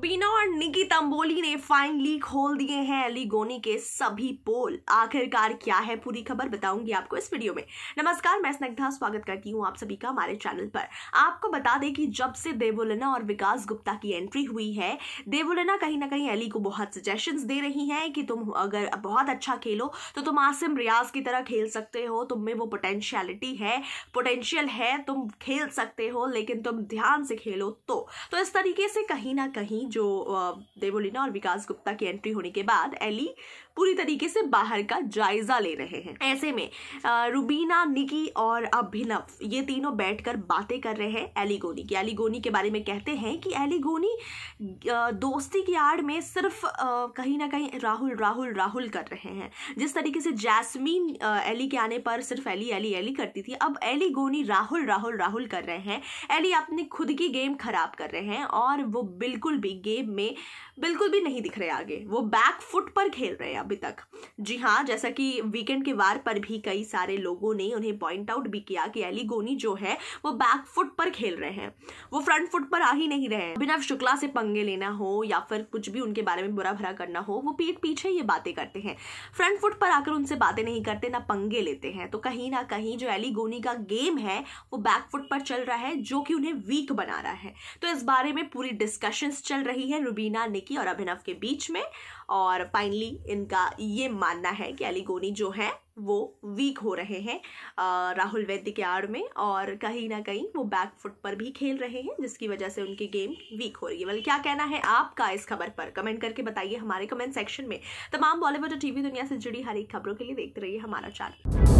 बीना और निकी तंबोली ने फाइनली खोल दिए हैं अली गोनी के सभी पोल आखिरकार क्या है पूरी खबर बताऊंगी आपको इस वीडियो में नमस्कार मैं स्नग्धा स्वागत करती हूँ आप सभी का हमारे चैनल पर आपको बता दें कि जब से देवोलना और विकास गुप्ता की एंट्री हुई है देवोलना कहीं ना कहीं अली को बहुत सजेशन दे रही है कि तुम अगर बहुत अच्छा खेलो तो तुम आसिम रियाज की तरह खेल सकते हो तुम में वो पोटेंशियलिटी है पोटेंशियल है तुम खेल सकते हो लेकिन तुम ध्यान से खेलो तो, तो इस तरीके से कहीं ना कहीं जो देवोलीना और विकास गुप्ता की एंट्री होने के बाद एली पूरी तरीके से बाहर का जायजा ले रहे हैं ऐसे में रुबीना निकी और अभिनव ये तीनों बैठकर बातें कर रहे हैं एलिगोनी की एलिगोनी के बारे में कहते हैं कि एलिगोनी दोस्ती की आड़ में सिर्फ कहीं ना कहीं राहुल राहुल राहुल कर रहे हैं जिस तरीके से जैस्मीन एली के आने पर सिर्फ एली एली एली करती थी अब एलिगोनी राहुल राहुल राहुल कर रहे हैं एली अपनी खुद की गेम खराब कर रहे हैं और वो बिल्कुल भी गेम में बिल्कुल भी नहीं दिख रहे आगे वो बैक फुट पर खेल रहे हैं अभी तक जी हाँ जैसा कि वीकेंड के वार पर भी कई सारे लोगों ने उन्हें पॉइंट आउट भी किया कि एलिगोनी जो है वो बैक फुट पर खेल रहे हैं वो फ्रंट फुट पर आ ही नहीं रहे अभिनव शुक्ला से पंगे लेना हो या फिर कुछ भी उनके बारे में बुरा भरा करना हो वो पीठ पीछे ये बातें करते हैं फ्रंट फुट पर आकर उनसे बातें नहीं करते ना पंगे लेते हैं तो कहीं ना कहीं जो एलिगोनी का गेम है वो बैक फुट पर चल रहा है जो कि उन्हें वीक बना रहा है तो इस बारे में पूरी डिस्कशंस चल रही है रुबीना निकी और अभिनव के बीच में और फाइनली इनका ये मानना है कि अलीगोनी जो है वो वीक हो रहे हैं राहुल वैद्य के आड़ में और कहीं ना कहीं वो बैक फुट पर भी खेल रहे हैं जिसकी वजह से उनकी गेम वीक हो रही है बल्कि क्या कहना है आपका इस खबर पर कमेंट करके बताइए हमारे कमेंट सेक्शन में तमाम बॉलीवुड और टीवी दुनिया से जुड़ी हर एक खबरों के लिए देखते रहिए हमारा चैनल